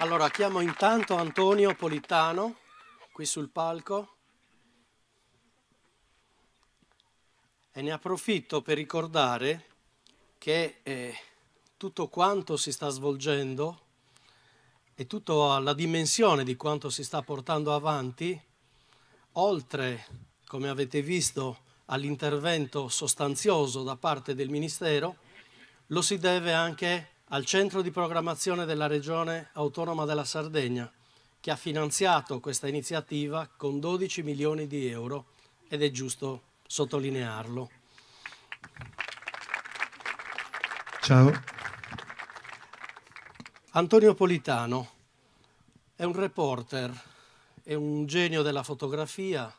Allora, chiamo intanto Antonio Politano, qui sul palco, e ne approfitto per ricordare che eh, tutto quanto si sta svolgendo e tutta la dimensione di quanto si sta portando avanti, oltre, come avete visto, all'intervento sostanzioso da parte del Ministero, lo si deve anche al Centro di Programmazione della Regione Autonoma della Sardegna, che ha finanziato questa iniziativa con 12 milioni di euro ed è giusto sottolinearlo. Ciao. Antonio Politano è un reporter, è un genio della fotografia,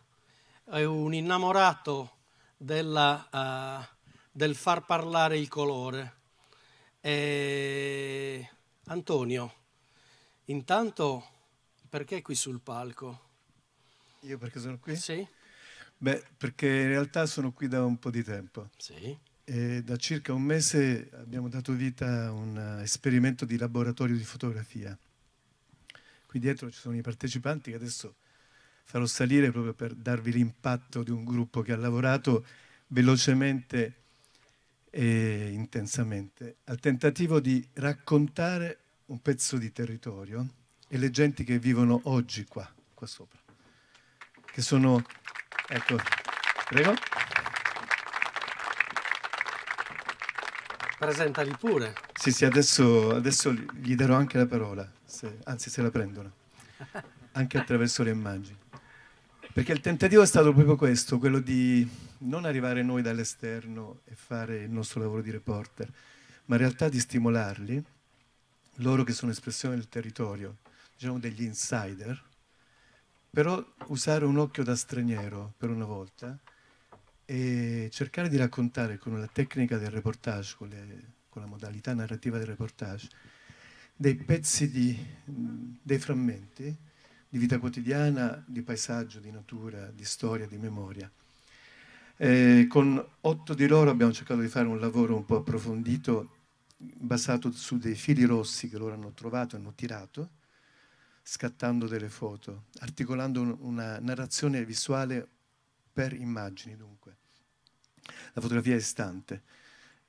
è un innamorato della, uh, del far parlare il colore e... Eh, Antonio, intanto perché qui sul palco? Io perché sono qui? Sì. Beh, perché in realtà sono qui da un po' di tempo. Sì. E da circa un mese abbiamo dato vita a un eh, esperimento di laboratorio di fotografia. Qui dietro ci sono i partecipanti che adesso farò salire proprio per darvi l'impatto di un gruppo che ha lavorato velocemente e intensamente al tentativo di raccontare un pezzo di territorio e le genti che vivono oggi qua, qua sopra, che sono, ecco, prego. Presentali pure. Sì, sì, adesso, adesso gli darò anche la parola, se, anzi se la prendono, anche attraverso le immagini. Perché il tentativo è stato proprio questo, quello di non arrivare noi dall'esterno e fare il nostro lavoro di reporter, ma in realtà di stimolarli, loro che sono espressione del territorio, diciamo degli insider, però usare un occhio da straniero per una volta e cercare di raccontare con la tecnica del reportage, con, le, con la modalità narrativa del reportage, dei pezzi, di, dei frammenti di vita quotidiana, di paesaggio, di natura, di storia, di memoria. Eh, con otto di loro abbiamo cercato di fare un lavoro un po' approfondito basato su dei fili rossi che loro hanno trovato hanno tirato, scattando delle foto, articolando una narrazione visuale per immagini dunque. La fotografia è istante,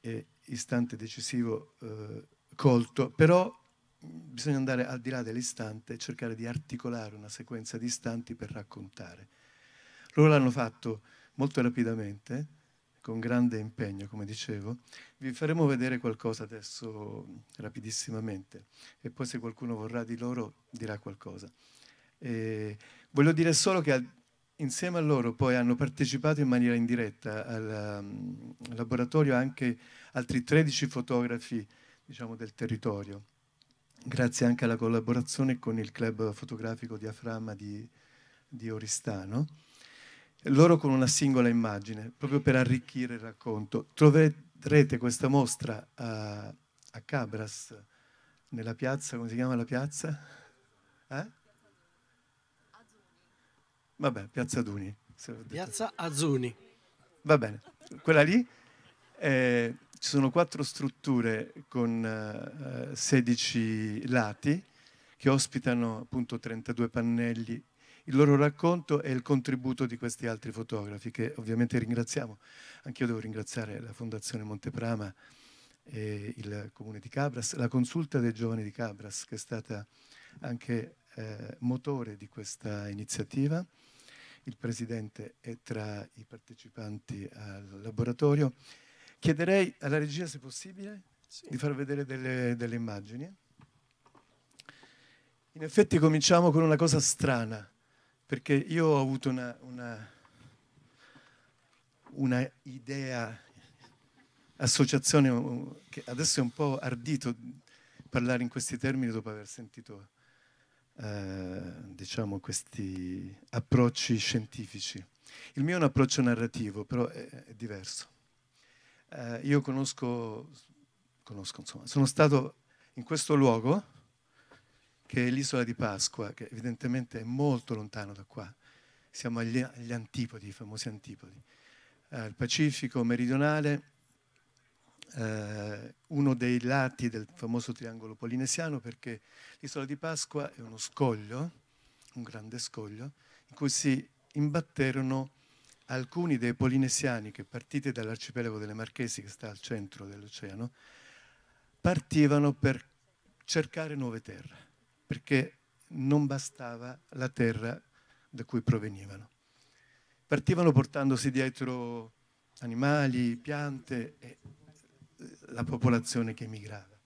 è istante decisivo eh, colto, però bisogna andare al di là dell'istante e cercare di articolare una sequenza di istanti per raccontare. Loro l'hanno fatto molto rapidamente, con grande impegno, come dicevo. Vi faremo vedere qualcosa adesso rapidissimamente e poi se qualcuno vorrà di loro dirà qualcosa. E voglio dire solo che insieme a loro poi hanno partecipato in maniera indiretta al mm, laboratorio anche altri 13 fotografi diciamo, del territorio grazie anche alla collaborazione con il club fotografico Diaframma di, di Oristano, loro con una singola immagine, proprio per arricchire il racconto. Troverete questa mostra a, a Cabras, nella piazza, come si chiama la piazza? Eh? Vabbè, Piazza Duni. Piazza Azzuni. Va bene, quella lì. Eh, ci sono quattro strutture con eh, 16 lati che ospitano appunto 32 pannelli. Il loro racconto e il contributo di questi altri fotografi che ovviamente ringraziamo. Anch'io devo ringraziare la Fondazione Monteprama e il Comune di Cabras, la consulta dei giovani di Cabras che è stata anche eh, motore di questa iniziativa. Il presidente è tra i partecipanti al laboratorio Chiederei alla regia, se possibile, sì. di far vedere delle, delle immagini. In effetti cominciamo con una cosa strana, perché io ho avuto una, una, una idea, associazione, che adesso è un po' ardito parlare in questi termini dopo aver sentito eh, diciamo questi approcci scientifici. Il mio è un approccio narrativo, però è, è diverso eh, io conosco, conosco insomma, sono stato in questo luogo che è l'isola di Pasqua, che evidentemente è molto lontano da qua. Siamo agli, agli antipodi, i famosi antipodi. Eh, il Pacifico meridionale, eh, uno dei lati del famoso triangolo polinesiano, perché l'isola di Pasqua è uno scoglio, un grande scoglio, in cui si imbatterono alcuni dei polinesiani che partiti dall'arcipelago delle Marchesi, che sta al centro dell'oceano, partivano per cercare nuove terre, perché non bastava la terra da cui provenivano. Partivano portandosi dietro animali, piante e eh, la popolazione che emigrava.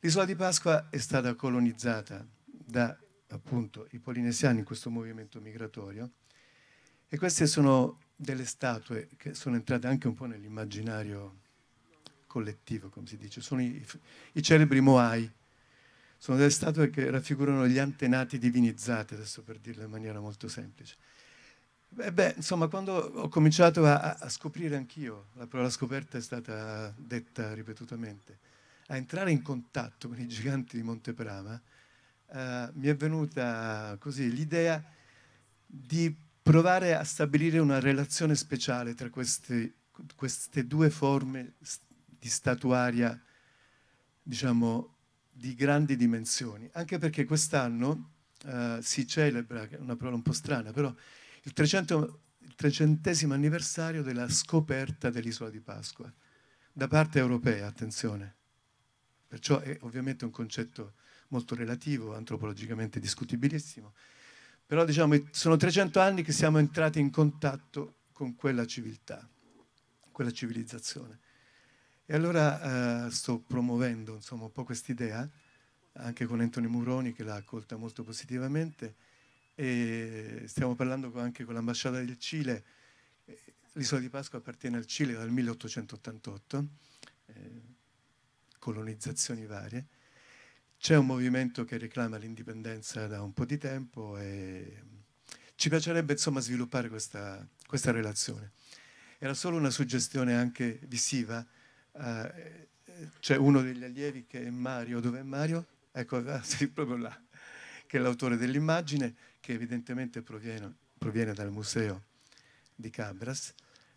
L'isola di Pasqua è stata colonizzata da appunto i polinesiani in questo movimento migratorio e queste sono delle statue che sono entrate anche un po' nell'immaginario collettivo, come si dice. Sono i, i celebri Moai. Sono delle statue che raffigurano gli antenati divinizzati, adesso per dirlo in maniera molto semplice. E beh, insomma, quando ho cominciato a, a scoprire anch'io, la parola scoperta è stata detta ripetutamente, a entrare in contatto con i giganti di Monteprama, eh, mi è venuta così l'idea di provare a stabilire una relazione speciale tra queste, queste due forme di statuaria, diciamo, di grandi dimensioni, anche perché quest'anno eh, si celebra, è una parola un po' strana, però il 300 il trecentesimo anniversario della scoperta dell'isola di Pasqua, da parte europea, attenzione. Perciò è ovviamente un concetto molto relativo, antropologicamente discutibilissimo, però diciamo, sono 300 anni che siamo entrati in contatto con quella civiltà, quella civilizzazione. E allora eh, sto promuovendo insomma, un po' quest'idea, anche con Antonio Muroni che l'ha accolta molto positivamente, e stiamo parlando anche con l'ambasciata del Cile. L'isola di Pasqua appartiene al Cile dal 1888, eh, colonizzazioni varie. C'è un movimento che reclama l'indipendenza da un po' di tempo e ci piacerebbe insomma sviluppare questa, questa relazione. Era solo una suggestione anche visiva. Eh, c'è uno degli allievi che è Mario, dove è Mario? Ecco, ah, sì, proprio là, che è l'autore dell'immagine, che evidentemente proviene, proviene dal museo di Cabras.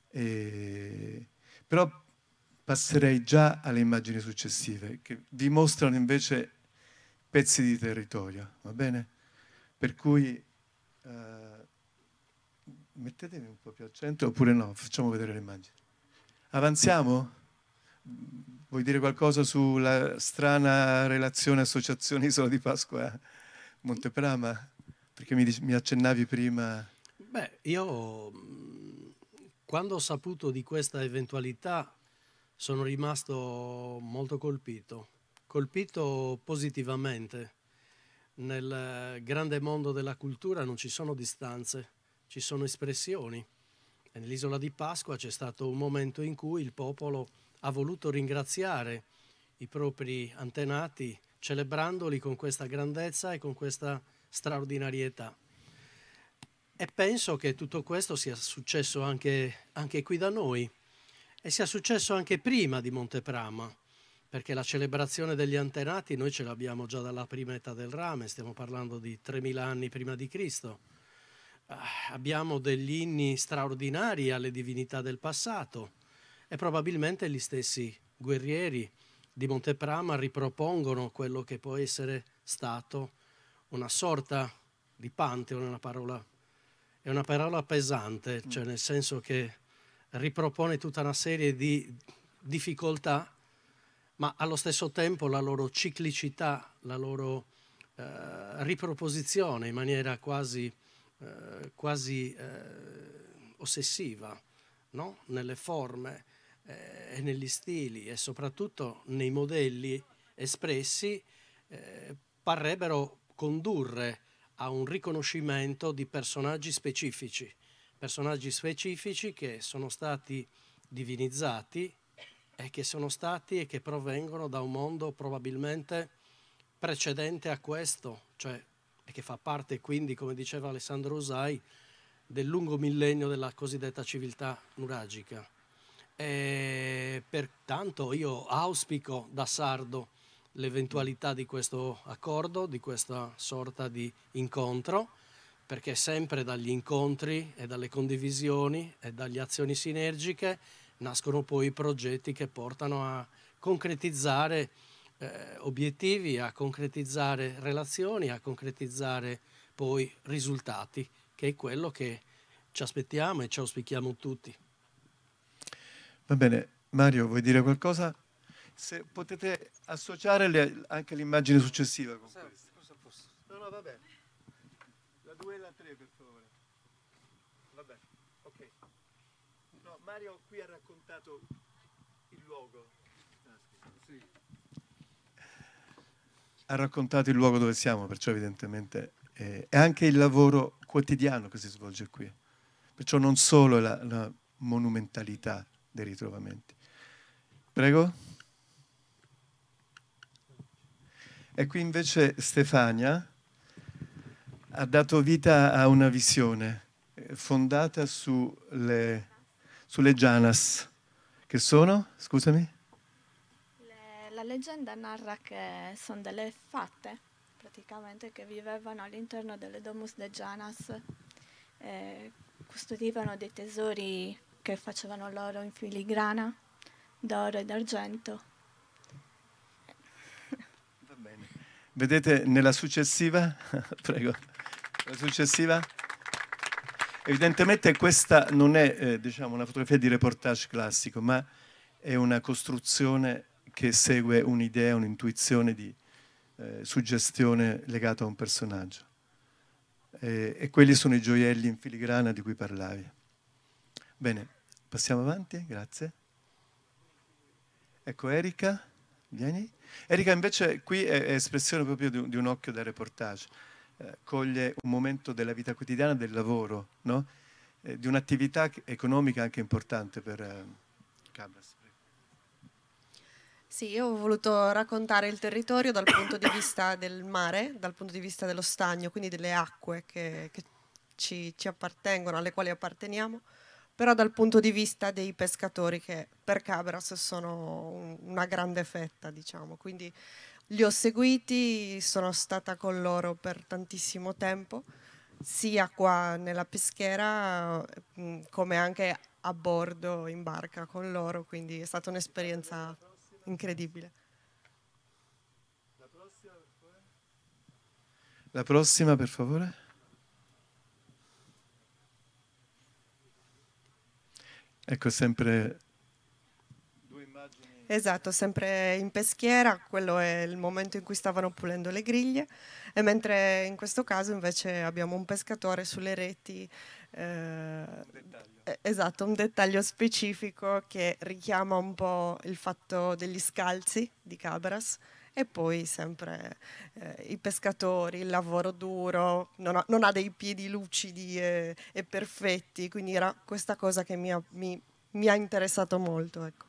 E... Però passerei già alle immagini successive, che vi mostrano invece pezzi di territorio, va bene? Per cui eh, mettetemi un po' più al centro oppure no, facciamo vedere le immagini. Avanziamo? Vuoi dire qualcosa sulla strana relazione associazione Isola di Pasqua Monteprama? Perché mi, mi accennavi prima. Beh, io quando ho saputo di questa eventualità sono rimasto molto colpito colpito positivamente. Nel eh, grande mondo della cultura non ci sono distanze, ci sono espressioni. E nell'isola di Pasqua c'è stato un momento in cui il popolo ha voluto ringraziare i propri antenati celebrandoli con questa grandezza e con questa straordinarietà. E penso che tutto questo sia successo anche, anche qui da noi e sia successo anche prima di Monteprama perché la celebrazione degli antenati noi ce l'abbiamo già dalla prima età del rame, stiamo parlando di 3000 anni prima di Cristo. Ah, abbiamo degli inni straordinari alle divinità del passato e probabilmente gli stessi guerrieri di Monteprama ripropongono quello che può essere stato una sorta di pantheon, una parola, è una parola pesante, mm. cioè nel senso che ripropone tutta una serie di difficoltà ma allo stesso tempo la loro ciclicità, la loro eh, riproposizione in maniera quasi, eh, quasi eh, ossessiva no? nelle forme eh, e negli stili e soprattutto nei modelli espressi eh, parrebbero condurre a un riconoscimento di personaggi specifici, personaggi specifici che sono stati divinizzati e che sono stati e che provengono da un mondo probabilmente precedente a questo, cioè e che fa parte quindi, come diceva Alessandro Usai, del lungo millennio della cosiddetta civiltà nuragica. E pertanto io auspico da sardo l'eventualità di questo accordo, di questa sorta di incontro, perché sempre dagli incontri e dalle condivisioni e dagli azioni sinergiche nascono poi i progetti che portano a concretizzare eh, obiettivi, a concretizzare relazioni, a concretizzare poi risultati, che è quello che ci aspettiamo e ci auspichiamo tutti. Va bene, Mario, vuoi dire qualcosa? Se potete associare le, anche l'immagine successiva con questa. No, no, va bene. La 2 e la 3 per Mario qui ha raccontato il luogo. Sì. Ha raccontato il luogo dove siamo, perciò evidentemente eh, è anche il lavoro quotidiano che si svolge qui. Perciò non solo la, la monumentalità dei ritrovamenti. Prego. E qui invece Stefania ha dato vita a una visione eh, fondata sulle sulle Janas, che sono, scusami? Le, la leggenda narra che sono delle fatte, praticamente, che vivevano all'interno delle domus de Janas, eh, custodivano dei tesori che facevano loro in filigrana, d'oro e d'argento. Va bene. Vedete nella successiva, prego, la successiva Evidentemente questa non è eh, diciamo, una fotografia di reportage classico, ma è una costruzione che segue un'idea, un'intuizione di eh, suggestione legata a un personaggio. Eh, e quelli sono i gioielli in filigrana di cui parlavi. Bene, passiamo avanti, grazie. Ecco Erika, vieni. Erika invece qui è, è espressione proprio di, di un occhio da reportage. Eh, coglie un momento della vita quotidiana del lavoro, no? eh, di un'attività economica anche importante per eh, Cabras. Sì, io ho voluto raccontare il territorio dal punto di vista del mare, dal punto di vista dello stagno, quindi delle acque che, che ci, ci, appartengono, alle quali apparteniamo, però dal punto di vista dei pescatori che per Cabras sono un, una grande fetta, diciamo. Quindi li ho seguiti, sono stata con loro per tantissimo tempo, sia qua nella peschiera mm, come anche a bordo in barca con loro, quindi è stata un'esperienza incredibile. La prossima, per favore. Ecco sempre Esatto, sempre in peschiera, quello è il momento in cui stavano pulendo le griglie, e mentre in questo caso invece abbiamo un pescatore sulle reti, eh, esatto, un dettaglio specifico che richiama un po' il fatto degli scalzi di Cabras e poi sempre eh, i pescatori, il lavoro duro, non ha, non ha dei piedi lucidi e, e, perfetti, quindi era questa cosa che mi ha, mi, mi ha interessato molto. Ecco.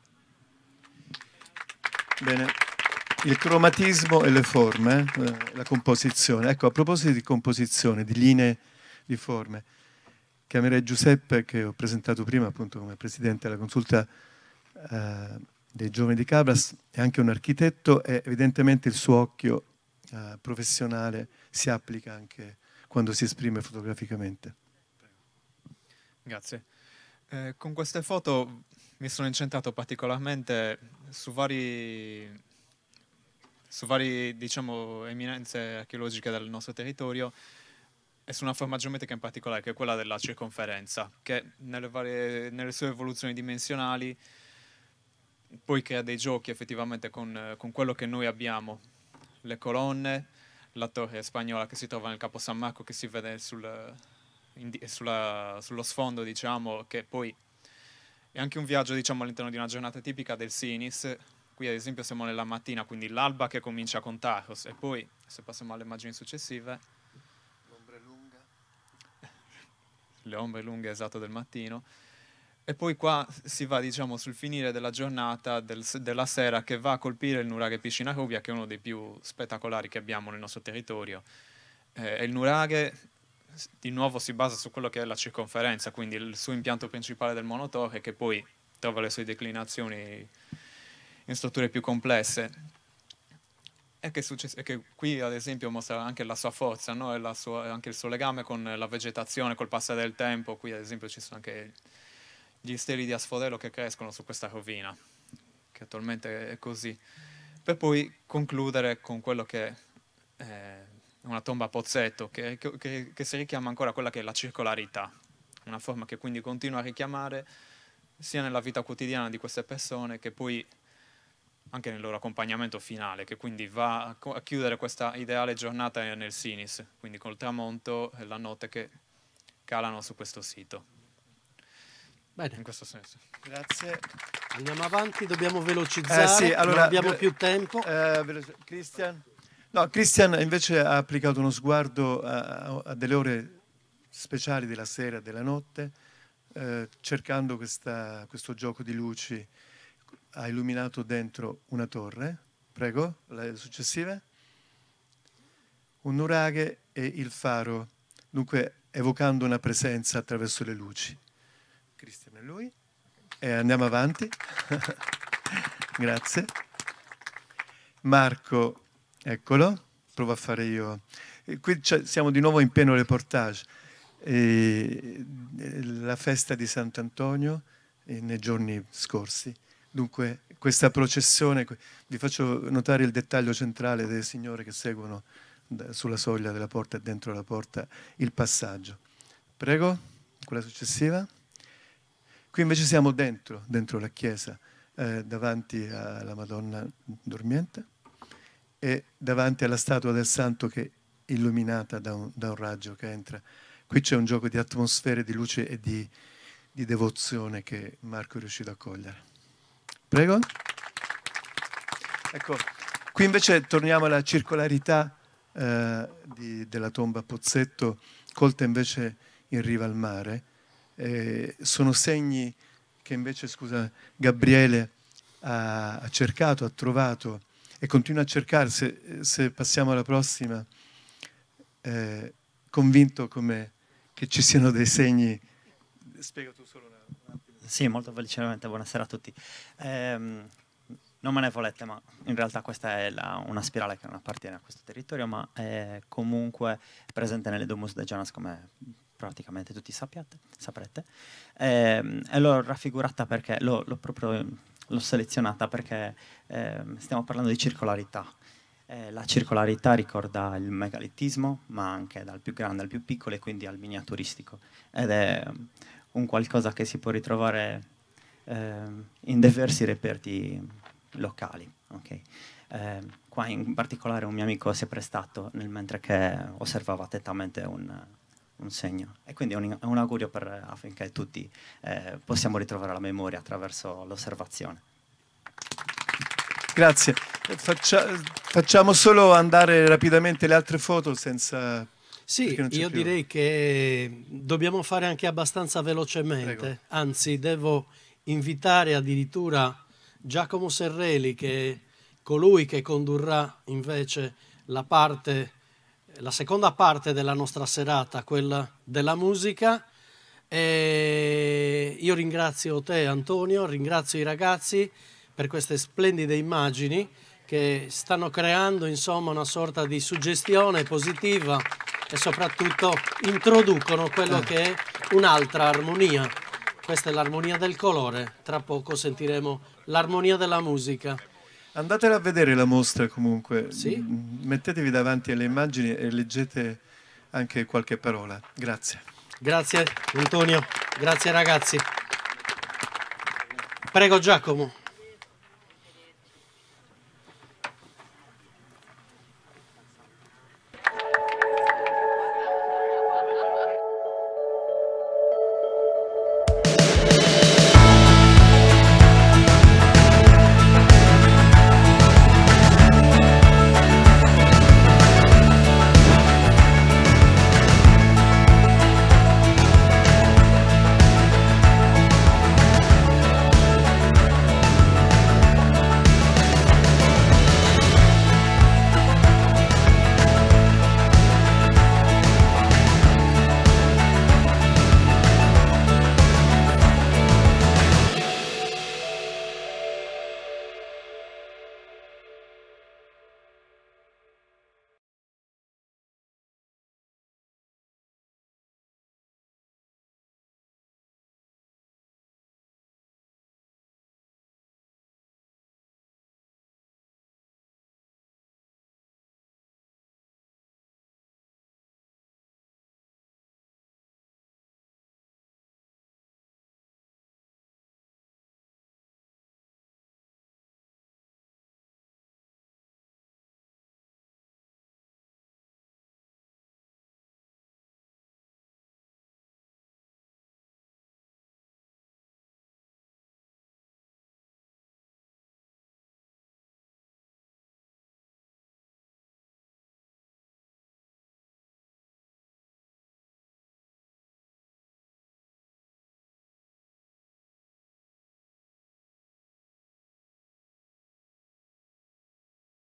Bene. Il cromatismo e le forme, eh, la composizione. Ecco, a proposito di composizione, di linee di forme, chiamerei Giuseppe, che ho presentato prima appunto come presidente della consulta eh, dei giovani di Cabras, è anche un architetto e evidentemente il suo occhio eh, professionale si applica anche quando si esprime fotograficamente. Grazie. Eh, con queste foto mi sono incentrato particolarmente su vari su varie diciamo, eminenze archeologiche del nostro territorio e su una forma geometrica in particolare, che è quella della circonferenza, che nelle, varie, nelle sue evoluzioni dimensionali poi crea dei giochi effettivamente con, con, quello che noi abbiamo, le colonne, la torre spagnola che si trova nel Capo San Marco, che si vede sul, in, sulla, sullo sfondo, diciamo, che poi è anche un viaggio diciamo, all'interno di una giornata tipica del Sinis. Qui ad esempio siamo nella mattina, quindi l'alba che comincia con Tacos e poi, se passiamo alle immagini successive, le ombre lunghe esatto del mattino. E poi qua si va diciamo sul finire della giornata del, della sera che va a colpire il nuraghe Piscina Rubia che è uno dei più spettacolari che abbiamo nel nostro territorio. Eh, il nuraghe di nuovo si basa su quello che è la circonferenza, quindi il suo impianto principale del monotore che poi trova le sue declinazioni in strutture più complesse. E che, e che qui ad esempio mostra anche la sua forza no? e sua, anche il suo legame con la vegetazione, col passare del tempo. Qui ad esempio ci sono anche gli steli di asfodelo che crescono su questa rovina, che attualmente è così. Per poi concludere con quello che... Eh, una tomba a pozzetto che, che, che si richiama ancora a quella che è la circolarità, una forma che quindi continua a richiamare sia nella vita quotidiana di queste persone che poi anche nel loro accompagnamento finale, che quindi va a, chiudere questa ideale giornata nel Sinis, quindi col tramonto e la notte che calano su questo sito. Bene. In questo senso. Grazie. Andiamo avanti, dobbiamo velocizzare, eh sì, allora, non abbiamo più tempo. Eh, Cristian. No, Christian invece ha applicato uno sguardo a, a delle ore speciali della sera, della notte, eh, cercando questa, questo gioco di luci. Ha illuminato dentro una torre, prego, le successive, un nuraghe e il faro, dunque evocando una presenza attraverso le luci. Christian è lui. E andiamo avanti. Grazie. Marco Eccolo, provo a fare io. E qui cioè, siamo di nuovo in pieno reportage. E eh, la festa di Sant'Antonio eh, nei giorni scorsi. Dunque questa processione, vi faccio notare il dettaglio centrale delle signore che seguono sulla soglia della porta e dentro la porta il passaggio. Prego, quella successiva. Qui invece siamo dentro, dentro la chiesa, eh, davanti alla Madonna dormiente e davanti alla statua del santo che è illuminata da un, da un raggio che entra. Qui c'è un gioco di atmosfere, di luce e di, di devozione che Marco è riuscito a cogliere. Prego. Ecco, qui invece torniamo alla circolarità eh, di, della tomba a Pozzetto, colta invece in riva al mare. Eh, sono segni che invece, scusa, Gabriele ha, ha cercato, ha trovato e continua a cercare, se, se passiamo alla prossima, eh, convinto come che ci siano dei segni. Spiego tu solo un attimo. Sì, molto velocemente, buonasera a tutti. Eh, non me ne volete, ma in realtà questa è la, una spirale che non appartiene a questo territorio, ma è comunque presente nelle Domus de Jonas come praticamente tutti sappiate, saprete. Eh, e l'ho raffigurata perché l'ho, l'ho proprio l'ho selezionata perché eh, stiamo parlando di circolarità. Eh, la circolarità ricorda il megalitismo, ma anche dal più grande al più piccolo e quindi al miniaturistico. Ed è ehm, un qualcosa che si può ritrovare eh, in diversi reperti locali. Okay? Eh, qua in particolare un mio amico si è prestato nel mentre che osservava attentamente un, un segno. E quindi è un, un augurio per, affinché tutti eh, possiamo ritrovare la memoria attraverso l'osservazione. Grazie. Faccia, facciamo solo andare rapidamente le altre foto senza... Sì, io più. direi che dobbiamo fare anche abbastanza velocemente, Prego. anzi devo invitare addirittura Giacomo Serreli che è colui che condurrà invece la parte la seconda parte della nostra serata, quella della musica. E io ringrazio te Antonio, ringrazio i ragazzi per queste splendide immagini che stanno creando insomma una sorta di suggestione positiva e soprattutto introducono quello eh. che è un'altra armonia. Questa è l'armonia del colore, tra poco sentiremo l'armonia della musica. Andatela a vedere la mostra comunque. Sì? Mettetevi davanti alle immagini e leggete anche qualche parola. Grazie. Grazie Antonio, grazie ragazzi. Prego Giacomo.